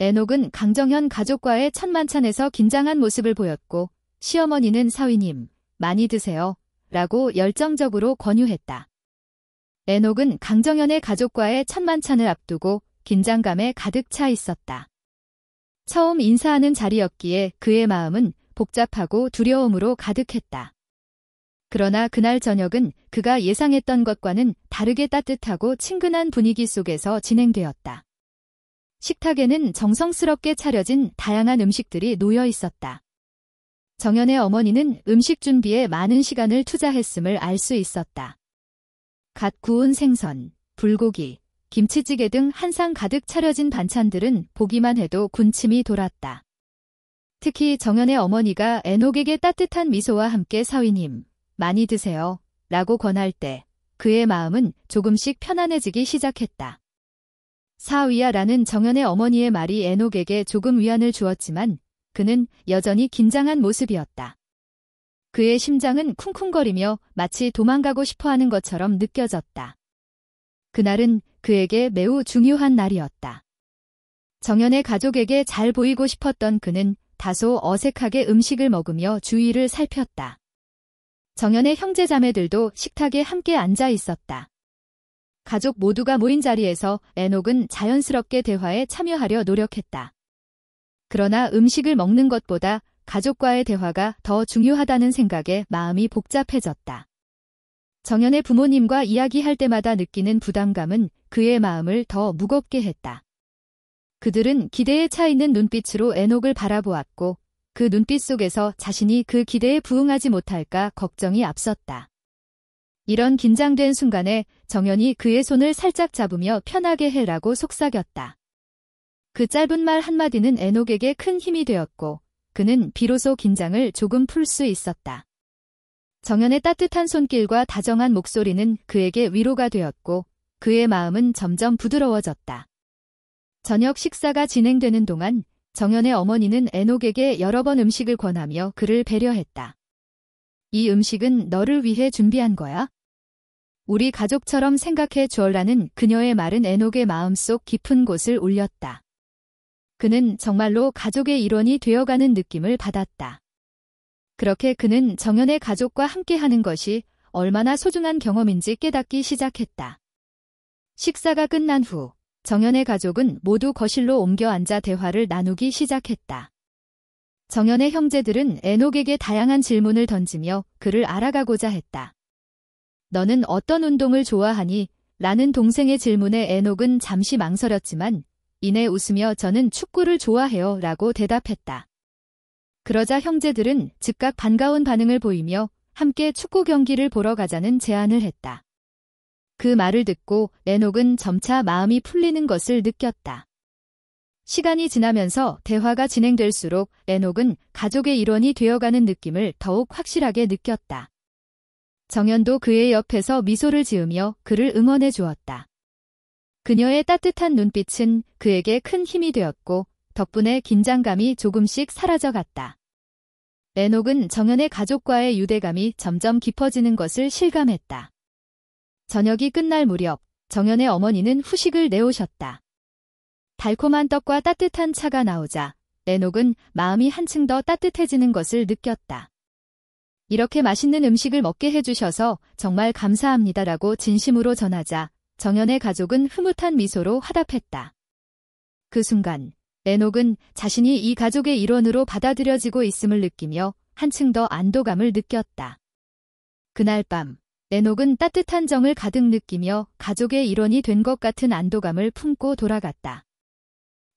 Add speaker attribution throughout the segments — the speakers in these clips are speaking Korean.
Speaker 1: 애녹은 강정현 가족과의 첫 만찬에서 긴장한 모습을 보였고 시어머니는 사위님 많이 드세요 라고 열정적으로 권유했다. 애녹은 강정현의 가족과의 첫 만찬을 앞두고 긴장감에 가득 차 있었다. 처음 인사하는 자리였기에 그의 마음은 복잡하고 두려움으로 가득했다. 그러나 그날 저녁은 그가 예상했던 것과는 다르게 따뜻하고 친근한 분위기 속에서 진행되었다. 식탁에는 정성스럽게 차려진 다양한 음식들이 놓여 있었다. 정연의 어머니는 음식 준비에 많은 시간을 투자했음을 알 수 있었다. 갓 구운 생선, 불고기, 김치찌개 등한상 가득 차려진 반찬들은 보기만 해도 군침이 돌았다. 특히 정연의 어머니가 애녹에게 따뜻한 미소와 함께 사위님 많이 드세요. 라고 권할 때 그의 마음은 조금씩 편안해지기 시작했다. 사위야라는 정연의 어머니의 말이 에녹에게 조금 위안을 주었지만 그는 여전히 긴장한 모습이었다. 그의 심장은 쿵쿵거리며 마치 도망가고 싶어하는 것처럼 느껴졌다. 그날은 그에게 매우 중요한 날이었다. 정연의 가족에게 잘 보이고 싶었던 그는 다소 어색하게 음식을 먹으며 주위를 살폈다. 정연의 형제자매들도 식탁에 함께 앉아 있었다. 가족 모두가 모인 자리에서 에녹은 자연스럽게 대화에 참여하려 노력했다. 그러나 음식을 먹는 것보다 가족과의 대화가 더 중요하다는 생각에 마음이 복잡해졌다. 정연의 부모님과 이야기할 때마다 느끼는 부담감은 그의 마음을 더 무겁게 했다. 그들은 기대에 차 있는 눈빛으로 에녹을 바라보았고 그 눈빛 속에서 자신이 그 기대에 부응하지 못할까 걱정이 앞섰다. 이런 긴장된 순간에 정연이 그의 손을 살짝 잡으며 편하게 해라고 속삭였다. 그 짧은 말 한마디는 애녹에게 큰 힘이 되었고 그는 비로소 긴장을 조금 풀 수 있었다. 정연의 따뜻한 손길과 다정한 목소리는 그에게 위로가 되었고 그의 마음은 점점 부드러워졌다. 저녁 식사가 진행되는 동안 정연의 어머니는 애녹에게 여러 번 음식을 권하며 그를 배려했다. 이 음식은 너를 위해 준비한 거야? 우리 가족처럼 생각해 주얼라는 그녀의 말은 에녹의 마음속 깊은 곳을 울렸다. 그는 정말로 가족의 일원이 되어가는 느낌을 받았다. 그렇게 그는 정연의 가족과 함께하는 것이 얼마나 소중한 경험인지 깨닫기 시작했다. 식사가 끝난 후 정연의 가족은 모두 거실로 옮겨 앉아 대화를 나누기 시작했다. 정연의 형제들은 에녹에게 다양한 질문을 던지며 그를 알아가고자 했다. 너는 어떤 운동을 좋아하니? 라는 동생의 질문에 에녹은 잠시 망설였지만 이내 웃으며 저는 축구를 좋아해요 라고 대답했다. 그러자 형제들은 즉각 반가운 반응을 보이며 함께 축구 경기를 보러 가자는 제안을 했다. 그 말을 듣고 에녹은 점차 마음이 풀리는 것을 느꼈다. 시간이 지나면서 대화가 진행될수록 에녹은 가족의 일원이 되어가는 느낌을 더욱 확실하게 느꼈다. 정연도 그의 옆에서 미소를 지으며 그를 응원해 주었다. 그녀의 따뜻한 눈빛은 그에게 큰 힘이 되었고 덕분에 긴장감이 조금씩 사라져 갔다. 에녹은 정연의 가족과의 유대감이 점점 깊어지는 것을 실감했다. 저녁이 끝날 무렵 정연의 어머니는 후식을 내오셨다. 달콤한 떡과 따뜻한 차가 나오자 에녹은 마음이 한층 더 따뜻해지는 것을 느꼈다. 이렇게 맛있는 음식을 먹게 해주셔서 정말 감사합니다라고 진심으로 전하자 정연의 가족은 흐뭇한 미소로 화답했다. 그 순간 에녹은 자신이 이 가족의 일원으로 받아들여지고 있음을 느끼며 한층 더 안도감을 느꼈다. 그날 밤 에녹은 따뜻한 정을 가득 느끼며 가족의 일원이 된 것 같은 안도감을 품고 돌아갔다.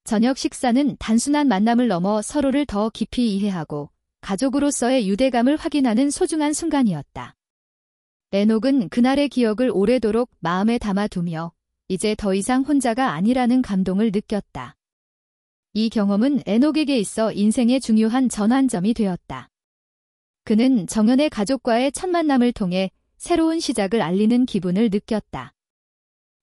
Speaker 1: 저녁 식사는 단순한 만남을 넘어 서로를 더 깊이 이해하고 가족으로서의 유대감을 확인하는 소중한 순간이었다. 레녹은 그날의 기억을 오래도록 마음에 담아두며 이제 더 이상 혼자가 아니라는 감동을 느꼈다. 이 경험은 에녹에게 있어 인생의 중요한 전환점이 되었다. 그는 정연의 가족과의 첫 만남을 통해 새로운 시작을 알리는 기분을 느꼈다.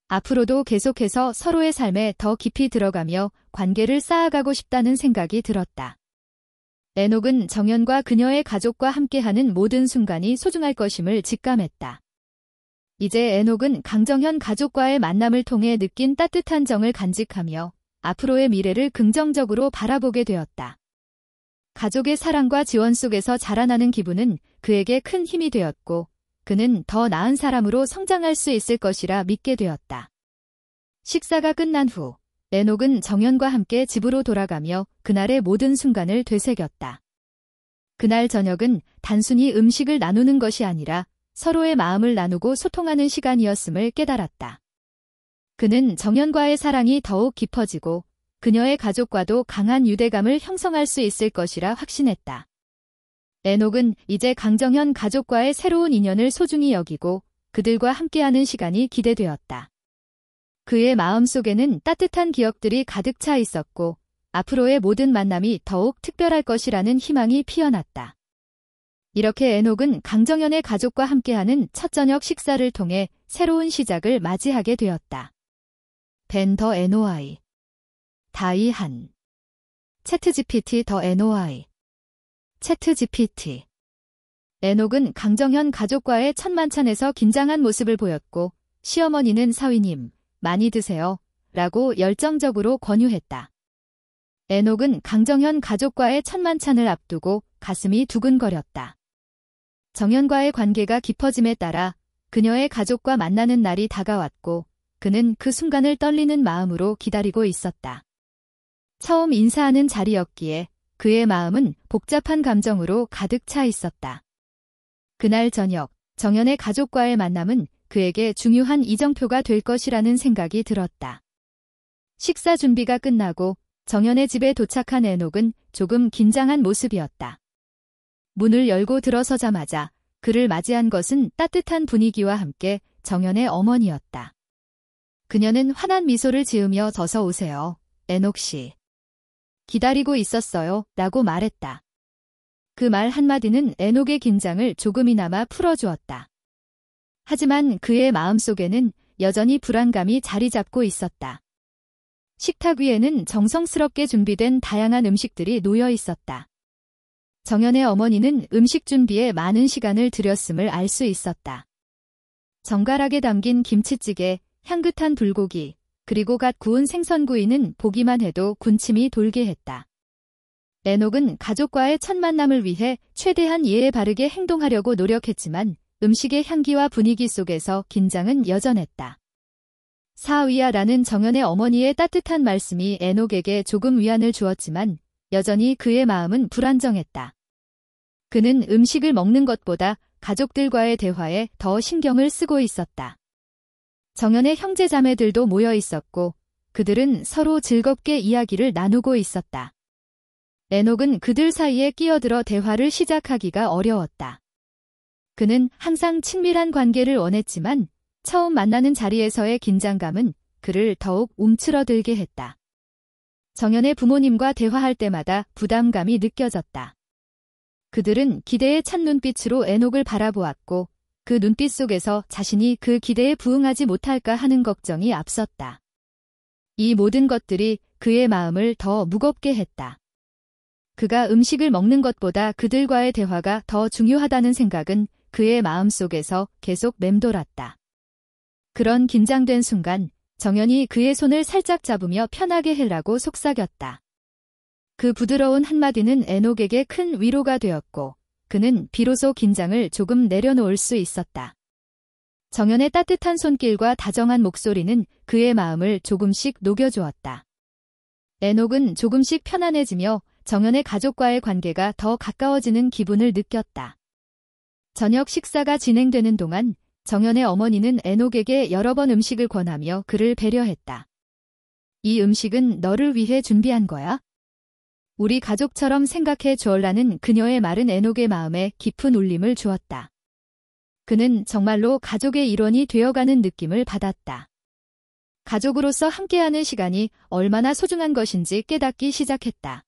Speaker 1: 앞으로도 계속해서 서로의 삶에 더 깊이 들어가며 관계를 쌓아가고 싶다는 생각이 들었다. 에녹은 정연과 그녀의 가족과 함께하는 모든 순간이 소중할 것임을 직감했다. 이제 에녹은 강정현 가족과의 만남을 통해 느낀 따뜻한 정을 간직하며 앞으로의 미래를 긍정적으로 바라보게 되었다. 가족의 사랑과 지원 속에서 자라나는 기분은 그에게 큰 힘이 되었고 그는 더 나은 사람으로 성장할 수 있을 것이라 믿게 되었다. 식사가 끝난 후 레녹은 정연과 함께 집으로 돌아가며 그날의 모든 순간을 되새겼다. 그날 저녁은 단순히 음식을 나누는 것이 아니라 서로의 마음을 나누고 소통하는 시간이었음을 깨달았다. 그는 정연과의 사랑이 더욱 깊어지고 그녀의 가족과도 강한 유대감을 형성할 수 있을 것이라 확신했다. 에녹은 이제 강정현 가족과의 새로운 인연을 소중히 여기고 그들과 함께하는 시간이 기대되었다. 그의 마음속에는 따뜻한 기억들이 가득 차 있었고 앞으로의 모든 만남이 더욱 특별할 것이라는 희망이 피어났다. 이렇게 에녹은 강정현의 가족과 함께하는 첫 저녁 식사를 통해 새로운 시작을 맞이하게 되었다. 벤더 NOI 다이한 채트GPT 더 NOI 채트GPT 에녹은 강정현 가족과의 첫 만찬에서 긴장한 모습을 보였고 시어머니는 사위님, 많이 드세요. 라고 열정적으로 권유했다. 에녹은 강정현 가족과의 첫 만찬을 앞두고 가슴이 두근거렸다. 정현과의 관계가 깊어짐에 따라 그녀의 가족과 만나는 날이 다가왔고 그는 그 순간을 떨리는 마음으로 기다리고 있었다. 처음 인사하는 자리였기에 그의 마음은 복잡한 감정으로 가득 차 있었다. 그날 저녁 정현의 가족과의 만남은 그에게 중요한 이정표가 될 것이라는 생각이 들었다. 식사 준비가 끝나고 정연의 집에 도착한 애녹은 조금 긴장한 모습이었다. 문을 열고 들어서자마자 그를 맞이한 것은 따뜻한 분위기와 함께 정연의 어머니였다. 그녀는 환한 미소를 지으며 저서 오세요. 애녹 씨. 기다리고 있었어요. 라고 말했다. 그 말 한마디는 애녹의 긴장을 조금이나마 풀어주었다. 하지만 그의 마음속에는 여전히 불안감이 자리 잡고 있었다. 식탁 위에는 정성스럽게 준비된 다양한 음식들이 놓여 있었다. 정연의 어머니는 음식 준비에 많은 시간을 들였음을 알 수 있었다. 정갈하게 담긴 김치찌개, 향긋한 불고기, 그리고 갓 구운 생선구이는 보기만 해도 군침이 돌게 했다. 에녹은 가족과의 첫 만남을 위해 최대한 예에 바르게 행동하려고 노력했지만 음식의 향기와 분위기 속에서 긴장은 여전했다. 사위아라는 정연의 어머니의 따뜻한 말씀이 에녹에게 조금 위안을 주었지만 여전히 그의 마음은 불안정했다. 그는 음식을 먹는 것보다 가족들과의 대화에 더 신경을 쓰고 있었다. 정연의 형제자매들도 모여 있었고 그들은 서로 즐겁게 이야기를 나누고 있었다. 에녹은 그들 사이에 끼어들어 대화를 시작하기가 어려웠다. 그는 항상 친밀한 관계를 원했지만 처음 만나는 자리에서의 긴장감은 그를 더욱 움츠러들게 했다. 정연의 부모님과 대화할 때마다 부담감이 느껴졌다. 그들은 기대에 찬 눈빛으로 애녹을 바라보았고 그 눈빛 속에서 자신이 그 기대에 부응하지 못할까 하는 걱정이 앞섰다. 이 모든 것들이 그의 마음을 더 무겁게 했다. 그가 음식을 먹는 것보다 그들과의 대화가 더 중요하다는 생각은 그의 마음속에서 계속 맴돌았다. 그런 긴장된 순간 정연이 그의 손을 살짝 잡으며 편하게 해라고 속삭였다. 그 부드러운 한마디는 에녹에게큰 위로가 되었고 그는 비로소 긴장을 조금 내려놓을 수 있었다. 정연의 따뜻한 손길과 다정한 목소리는 그의 마음을 조금씩 녹여주었다. 에녹은 조금씩 편안해지며 정연의 가족과의 관계가 더 가까워지는 기분을 느꼈다. 저녁 식사가 진행되는 동안 정연의 어머니는 애녹에게 여러 번 음식을 권하며 그를 배려했다. 이 음식은 너를 위해 준비한 거야? 우리 가족처럼 생각해 주얼라는 그녀의 말은 애녹의 마음에 깊은 울림을 주었다. 그는 정말로 가족의 일원이 되어가는 느낌을 받았다. 가족으로서 함께하는 시간이 얼마나 소중한 것인지 깨닫기 시작했다.